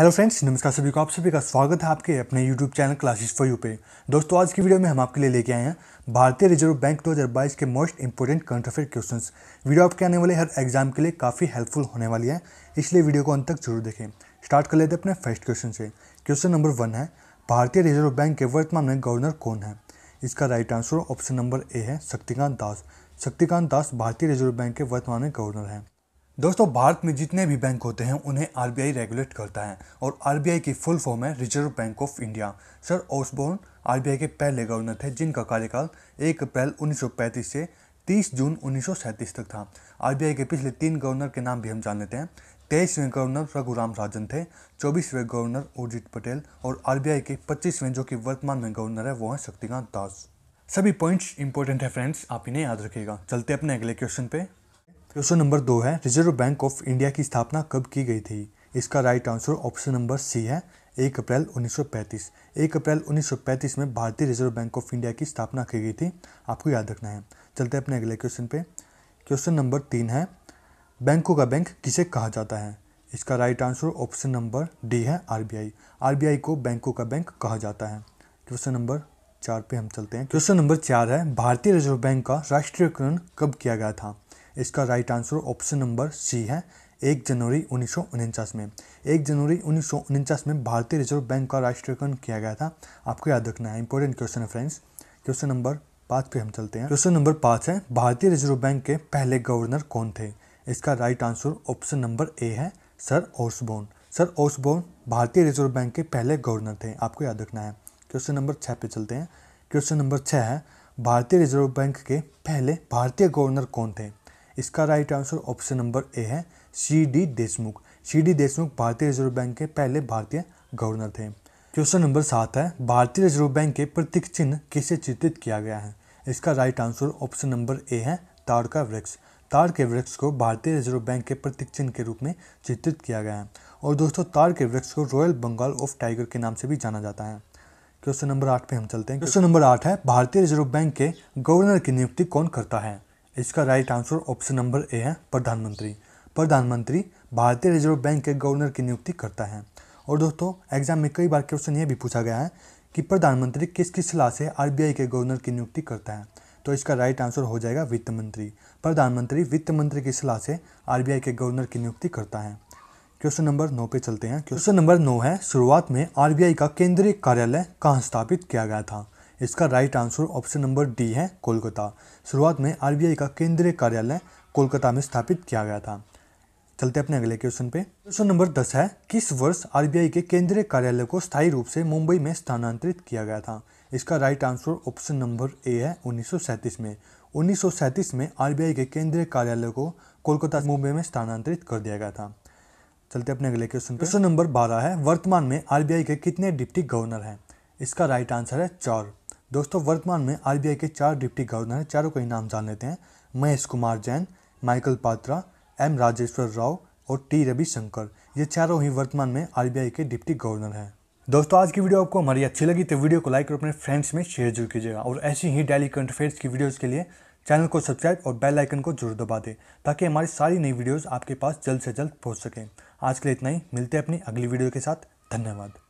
hello friends नमस्कार सभी को आप सभी का स्वागत है आपके अपने YouTube channel classes for you पे दोस्तों आज की वीडियो में हम आपके लिए लेके आए हैं भारतीय रिजर्व बैंक 2022 के most important current affair questions video आपके आने वाले हर एग्जाम के लिए काफ़ी हेल्पफुल होने वाली है इसलिए वीडियो को अंत तक जरूर देखें स्टार्ट कर लेते अपने फर्स्ट क्वेश्चन से क्वेश्चन नंबर वन है भारतीय रिजर्व बैंक के वर्तमान में गवर्नर कौन है इसका right answer option number A है शक्तिकांत दास शक्तिकांत दास भारतीय रिजर्व बैंक के वर्तमान में गवर्नर हैं दोस्तों भारत में जितने भी बैंक होते हैं उन्हें आर रेगुलेट करता है और आर की फुल फॉर्म है reserve bank of India sir Osborne R के पहले गवर्नर थे जिनका कार्यकाल 1 अप्रैल 1935 से 30 जून उन्नीस तक था आर के पिछले तीन गवर्नर के नाम भी हम जान लेते हैं तेईसवें गवर्नर रघुराम राजन थे चौबीसवें गवर्नर उर्जित पटेल और आर के पच्चीसवें जो कि वर्तमान में गवर्नर है वो है शक्तिकांत दास सभी पॉइंट्स इंपॉर्टेंट है फ्रेंड्स आप इन्हें याद रखिएगा चलते अपने अगले क्वेश्चन पे क्वेश्चन नंबर दो है रिजर्व बैंक ऑफ इंडिया की स्थापना कब की गई थी इसका right answer option number C है एक अप्रैल 1935 एक अप्रैल 1935 में भारतीय रिजर्व बैंक ऑफ इंडिया की स्थापना की गई थी आपको याद रखना है चलते हैं अपने अगले क्वेश्चन पे क्वेश्चन नंबर तीन है बैंकों का बैंक किसे कहा जाता है इसका right answer option number D है आरबीआई आरबीआई को बैंकों का बैंक कहा जाता है क्वेश्चन नंबर चार पे हम चलते हैं क्वेश्चन नंबर चार है भारतीय रिजर्व बैंक का राष्ट्रीयकरण कब किया गया था इसका right answer option number C है एक जनवरी उन्नीस में एक जनवरी उन्नीस में भारतीय रिजर्व बैंक का राष्ट्रीयकरण किया गया था आपको याद रखना है इंपॉर्टेंट क्वेश्चन है फ्रेंड्स क्वेश्चन नंबर पाँच पे हम चलते हैं क्वेश्चन नंबर पाँच है भारतीय रिजर्व बैंक के पहले गवर्नर कौन थे इसका right answer option number A है सर ओसबोर्न सर ओसबोर्न भारतीय रिजर्व बैंक के पहले गवर्नर थे आपको याद रखना है क्वेश्चन नंबर छः पे चलते हैं क्वेश्चन नंबर छः है भारतीय रिजर्व बैंक के पहले भारतीय गवर्नर कौन थे इसका right answer option number A है C D Deshmukh C D Deshmukh भारतीय रिजर्व बैंक के पहले भारतीय गवर्नर थे क्वेश्चन नंबर सात है भारतीय रिजर्व बैंक के प्रतीक चिन्ह किसे चित्रित किया गया है इसका right answer option number A है ताड़ का वृक्ष ताड़ के वृक्ष को भारतीय रिजर्व बैंक के प्रतीक चिन्ह के रूप में चित्रित किया गया है और दोस्तों ताड़ के वृक्ष को रॉयल बंगाल ऑफ टाइगर के नाम से भी जाना जाता है क्वेश्चन नंबर आठ पे हम चलते हैं क्वेश्चन नंबर आठ है भारतीय रिजर्व बैंक के गवर्नर की नियुक्ति कौन करता है इसका right answer option number A है प्रधानमंत्री प्रधानमंत्री भारतीय रिजर्व बैंक के गवर्नर की नियुक्ति करता है और दोस्तों एग्जाम में कई बार क्वेश्चन ये भी पूछा गया है कि प्रधानमंत्री किस किस सलाह से आर के गवर्नर की नियुक्ति करता है तो इसका राइट आंसर हो जाएगा वित्त मंत्री प्रधानमंत्री वित्त मंत्री की सलाह से आर के गवर्नर की नियुक्ति करता है क्वेश्चन नंबर नौ पे चलते हैं क्वेश्चन नंबर नौ है शुरुआत में आरबीआई का केंद्रीय कार्यालय कहाँ स्थापित किया गया था इसका right answer option number D है कोलकाता शुरुआत में आरबीआई का केंद्रीय कार्यालय कोलकाता में स्थापित किया गया था चलते अपने अगले क्वेश्चन पे क्वेश्चन नंबर दस है किस वर्ष आरबीआई के केंद्रीय कार्यालय को स्थायी रूप से मुंबई में स्थानांतरित किया गया था इसका right answer option number A है उन्नीस में उन्नीस में आरबीआई के केंद्रीय कार्यालय को कोलकाता मुंबई में स्थानांतरित कर दिया गया था चलते अपने अगले क्वेश्चन क्वेश्चन नंबर बारह है वर्तमान में आरबीआई के कितने डिप्टी गवर्नर हैं इसका राइट आंसर है चार दोस्तों वर्तमान में आर के चार डिप्टी गवर्नर हैं चारों का ही नाम जान लेते हैं महेश कुमार जैन माइकल पात्रा एम राजेश्वर राव और टी रविशंकर ये चारों ही वर्तमान में आर के डिप्टी गवर्नर हैं दोस्तों आज की वीडियो आपको हमारी अच्छी लगी तो वीडियो को लाइक और अपने फ्रेंड्स में शेयर जरूर कीजिएगा और ऐसी ही डेली करंट अफेयर्स की वीडियोस के लिए चैनल को सब्सक्राइब और बेल आइकन को जरूर दबा दें ताकि हमारी सारी नई वीडियोस आपके पास जल्द से जल्द पहुंच सकें आज के लिए इतना ही मिलते हैं अपनी अगली वीडियो के साथ धन्यवाद